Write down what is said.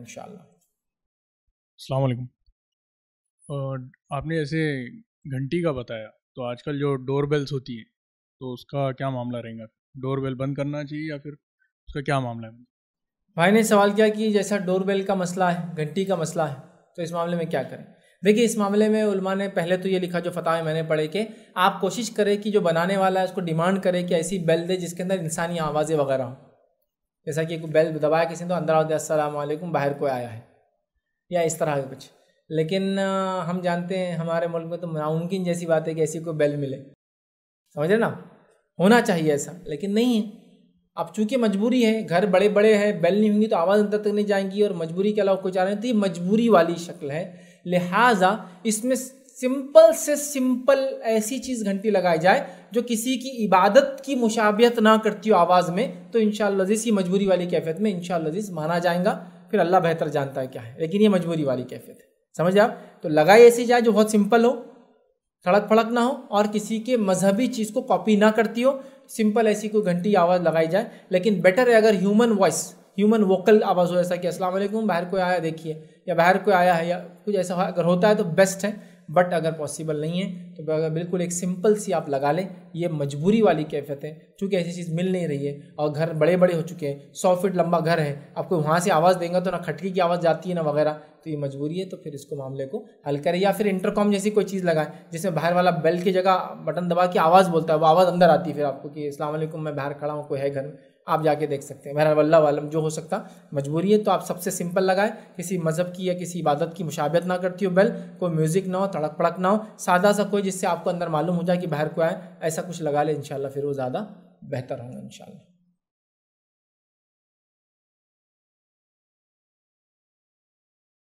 अस्सलाम आपने जैसे घंटी का बताया तो आजकल जो डोर बेल्स होती हैं तो उसका क्या मामला रहेगा डोर बेल बंद करना चाहिए या फिर उसका क्या मामला है भाई ने सवाल किया कि जैसा डोर बेल का मसला है घंटी का मसला है तो इस मामले में क्या करें देखिए इस मामले में उलमा ने पहले तो ये लिखा जो फताह मैंने पढ़े कि आप कोशिश करें कि जो बनाने वाला है उसको डिमांड करें कि ऐसी बेल दे जिसके अंदर इंसानी आवाज़ें वगैरह हों जैसा कि बेल दबाया किसी ने तो अंदर आ गया बाहर कोई आया है या इस तरह का कुछ लेकिन हम जानते हैं हमारे मुल्क में तो नामुमकिन जैसी बात है कि ऐसी कोई बेल मिले समझ रहे ना होना चाहिए ऐसा लेकिन नहीं है अब चूंकि मजबूरी है घर बड़े बड़े हैं बेल नहीं होंगी तो आवाज़ अंदर तक नहीं जाएंगी और मजबूरी के अलावा कोई चाह रहे तो ये मजबूरी वाली शक्ल है लिहाजा इसमें सिंपल से सिंपल ऐसी चीज़ घंटी लगाई जाए जो किसी की इबादत की मुशाबियत ना करती हो आवाज़ में तो इन शजीज़ की मजबूरी वाली कैफियत में इनशा लजीज़ माना जाएगा फिर अल्लाह बेहतर जानता है क्या है लेकिन ये मजबूरी वाली कैफियत है समझ आप तो लगाई ऐसी जाए जो बहुत सिंपल हो सड़क फड़क ना हो और किसी के मजहबी चीज़ को कॉपी ना करती हो सिंपल ऐसी कोई घंटी आवाज़ लगाई जाए लेकिन बेटर है अगर ह्यूमन वॉइस ह्यूमन वोकल आवाज़ हो जैसा कि असला बाहर कोई आया देखिए या बाहर कोई आया है या कुछ ऐसा अगर होता है तो बेस्ट है बट अगर पॉसिबल नहीं है तो अगर बिल्कुल एक सिंपल सी आप लगा लें ये मजबूरी वाली कैफियत है क्योंकि ऐसी चीज़ मिल नहीं रही है और घर बड़े बड़े हो चुके हैं सौ फीट लंबा घर है आपको वहाँ से आवाज़ देंगे तो ना खटकी की आवाज़ जाती है ना वगैरह तो ये मजबूरी है तो फिर इसको मामले को हल करें या फिर इंटरकॉम जैसी कोई चीज़ लगाएं जिसमें बाहर वाला बेल की जगह बटन दबा के आवाज़ बोलता है वो आवाज़ अंदर आती है फिर आपको कि इस्लाम मैं बाहर खड़ा हूँ कोई है घर में आप जाके देख सकते हैं बहरहाल वल्ला वालम जो हो सकता मजबूरी है तो आप सबसे सिंपल लगाएं किसी मज़हब की या किसी इबादत की मुशाबत ना करती हो बेल कोई म्यूज़िक ना हो तड़क पड़क ना हो सादा सा कोई जिससे आपको अंदर मालूम हो जाए कि बाहर को आए ऐसा कुछ लगा ले इन फिर वो ज़्यादा बेहतर होगा इन